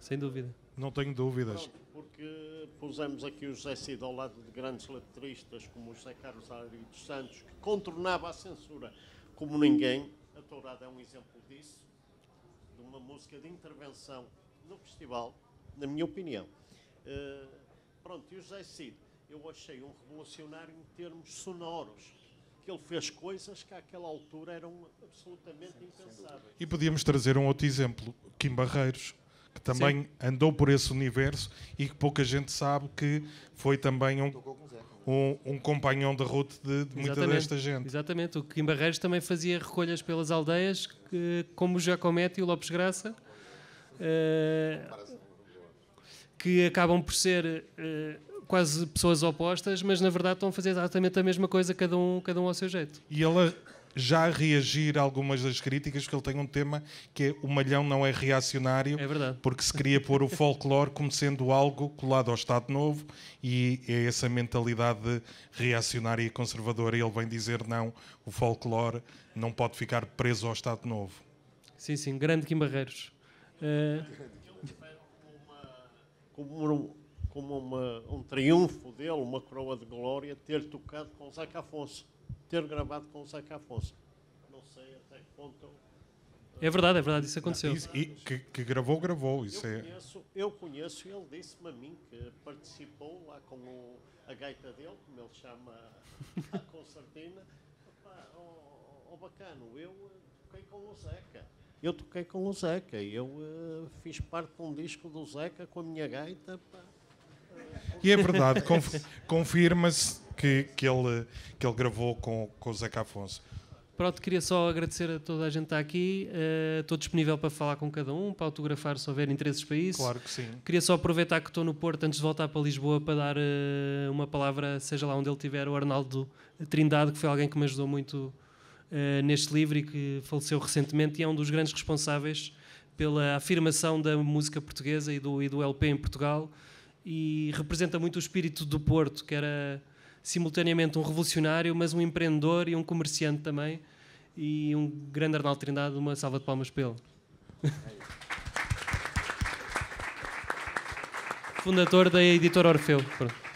Sem dúvida. Não tenho dúvidas. Pronto, porque pusemos aqui o José Cid ao lado de grandes letristas como o José Carlos Ari dos Santos, que contornava a censura como ninguém. A Tourada é um exemplo disso, de uma música de intervenção no festival, na minha opinião. Uh, pronto, e o José Cid, eu achei um revolucionário em termos sonoros ele fez coisas que àquela altura eram absolutamente impensáveis. E podíamos trazer um outro exemplo, Kim Barreiros, que também Sim. andou por esse universo e que pouca gente sabe que foi também um, um, um companhão de route de, de muita desta gente. Exatamente, o Kim Barreiros também fazia recolhas pelas aldeias, que, como o Jacomete e o Lopes Graça. Uh, que acabam por ser uh, quase pessoas opostas, mas na verdade estão a fazer exatamente a mesma coisa, cada um, cada um ao seu jeito. E ela já a reagir a algumas das críticas, porque ele tem um tema que é o malhão não é reacionário, é verdade. porque se queria pôr o folclore como sendo algo colado ao Estado Novo e é essa mentalidade reacionária e conservadora. E ele vem dizer: não, o folclore não pode ficar preso ao Estado Novo. Sim, sim, grande Kim Barreiros. Uh... Como como uma, um triunfo dele, uma coroa de glória, ter tocado com o Zeca Afonso, ter gravado com o Zeca Afonso. Não sei até que ponto. É verdade, é verdade, isso aconteceu. Não, e, que, que, gravou, gravou. Isso eu, é... conheço, eu conheço, ele disse-me a mim que participou lá com o, a gaita dele, como ele chama a concertina. Opa, oh, oh, bacano, eu eh, toquei com o Zeca. Eu toquei com o Zeca, eu uh, fiz parte de um disco do Zeca com a minha gaita. Pá. E é verdade, confirma-se que, que, ele, que ele gravou com, com o Zeca Afonso. Pronto, queria só agradecer a toda a gente que está aqui. Uh, estou disponível para falar com cada um, para autografar se houver interesses para isso. Claro que sim. Queria só aproveitar que estou no Porto antes de voltar para Lisboa para dar uh, uma palavra, seja lá onde ele estiver, ao Arnaldo Trindade, que foi alguém que me ajudou muito uh, neste livro e que faleceu recentemente e é um dos grandes responsáveis pela afirmação da música portuguesa e do, e do LP em Portugal e representa muito o espírito do Porto, que era simultaneamente um revolucionário, mas um empreendedor e um comerciante também. E um grande Arnaldo Trindade, uma salva de palmas para ele. Fundador da editora Orfeu. Pronto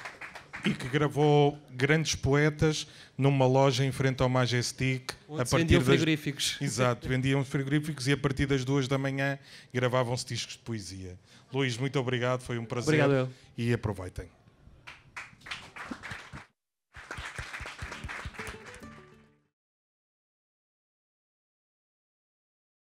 e que gravou grandes poetas numa loja em frente ao Majestic. Onde a partir vendiam das... frigoríficos. Exato, vendiam frigoríficos e a partir das duas da manhã gravavam-se discos de poesia. Luís, muito obrigado, foi um prazer. Obrigado. Eu. E aproveitem.